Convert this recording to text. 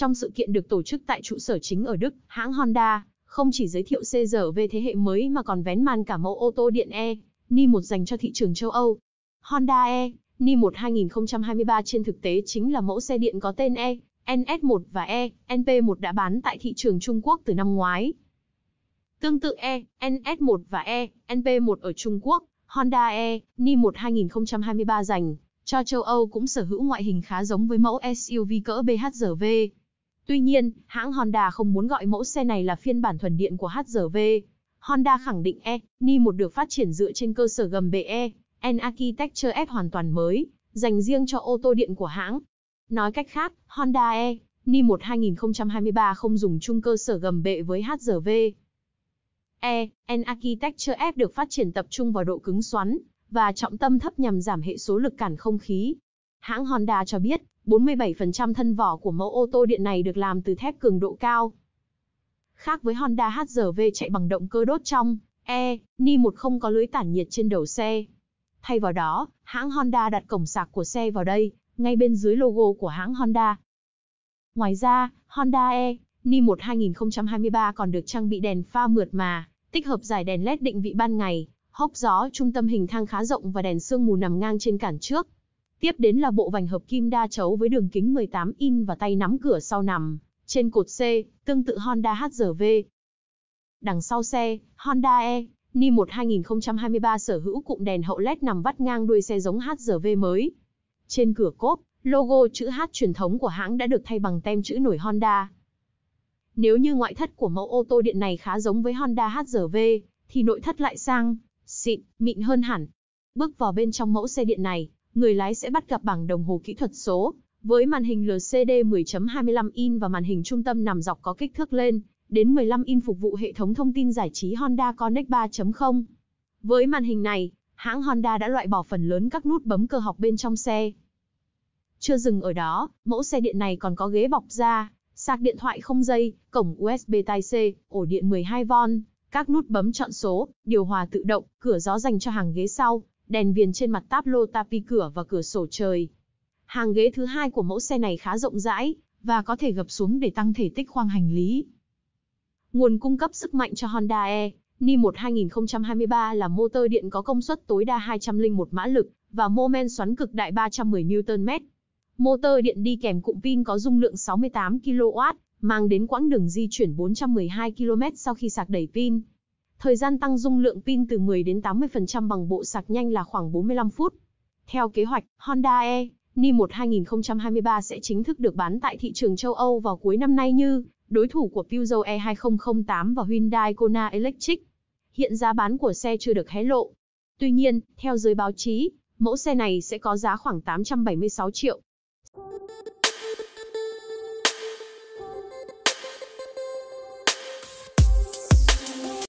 Trong sự kiện được tổ chức tại trụ sở chính ở Đức, hãng Honda không chỉ giới thiệu CRV thế hệ mới mà còn vén màn cả mẫu ô tô điện E, Ni 1 dành cho thị trường châu Âu. Honda E, Ni 1 2023 trên thực tế chính là mẫu xe điện có tên E, NS1 và E, NP1 đã bán tại thị trường Trung Quốc từ năm ngoái. Tương tự E, NS1 và E, NP1 ở Trung Quốc, Honda E, Ni 1 2023 dành cho châu Âu cũng sở hữu ngoại hình khá giống với mẫu SUV cỡ BHRV Tuy nhiên, hãng Honda không muốn gọi mẫu xe này là phiên bản thuần điện của HRV. Honda khẳng định E, Ni một được phát triển dựa trên cơ sở gầm BE, N Architecture S hoàn toàn mới, dành riêng cho ô tô điện của hãng. Nói cách khác, Honda E, Ni 1 2023 không dùng chung cơ sở gầm bệ với HRV. E, N Architecture F được phát triển tập trung vào độ cứng xoắn và trọng tâm thấp nhằm giảm hệ số lực cản không khí. Hãng Honda cho biết, 47% thân vỏ của mẫu ô tô điện này được làm từ thép cường độ cao. Khác với Honda HR-V chạy bằng động cơ đốt trong, E, Ni 1 không có lưới tản nhiệt trên đầu xe. Thay vào đó, hãng Honda đặt cổng sạc của xe vào đây, ngay bên dưới logo của hãng Honda. Ngoài ra, Honda E, Ni 1 2023 còn được trang bị đèn pha mượt mà, tích hợp giải đèn LED định vị ban ngày, hốc gió trung tâm hình thang khá rộng và đèn sương mù nằm ngang trên cản trước. Tiếp đến là bộ vành hợp kim đa chấu với đường kính 18 in và tay nắm cửa sau nằm, trên cột C, tương tự Honda HRV. Đằng sau xe, Honda E, Ni 1 2023 sở hữu cụm đèn hậu LED nằm vắt ngang đuôi xe giống HRV mới. Trên cửa cốp, logo chữ H truyền thống của hãng đã được thay bằng tem chữ nổi Honda. Nếu như ngoại thất của mẫu ô tô điện này khá giống với Honda HRV, thì nội thất lại sang, xịn, mịn hơn hẳn. Bước vào bên trong mẫu xe điện này, người lái sẽ bắt gặp bảng đồng hồ kỹ thuật số, với màn hình LCD 10.25 in và màn hình trung tâm nằm dọc có kích thước lên đến 15 in phục vụ hệ thống thông tin giải trí Honda Connect 3.0. Với màn hình này, hãng Honda đã loại bỏ phần lớn các nút bấm cơ học bên trong xe. Chưa dừng ở đó, mẫu xe điện này còn có ghế bọc da, sạc điện thoại không dây, cổng USB Type-C, ổ điện 12V, các nút bấm chọn số, điều hòa tự động, cửa gió dành cho hàng ghế sau, đèn viền trên mặt táp lô tapi cửa và cửa sổ trời. Hàng ghế thứ hai của mẫu xe này khá rộng rãi, và có thể gập xuống để tăng thể tích khoang hành lý. Nguồn cung cấp sức mạnh cho Honda E, Ni 1 2023 là motor điện có công suất tối đa 201 mã lực và mô men xoắn cực đại 310 Nm. Motor điện đi kèm cụm pin có dung lượng 68 kW, mang đến quãng đường di chuyển 412 km sau khi sạc đầy pin. Thời gian tăng dung lượng pin từ 10 đến 80% bằng bộ sạc nhanh là khoảng 45 phút. Theo kế hoạch, Honda E Ni1 2023 sẽ chính thức được bán tại thị trường châu Âu vào cuối năm nay như đối thủ của Peugeot E2008 và Hyundai Kona Electric. Hiện giá bán của xe chưa được hé lộ. Tuy nhiên, theo giới báo chí, mẫu xe này sẽ có giá khoảng 876 triệu.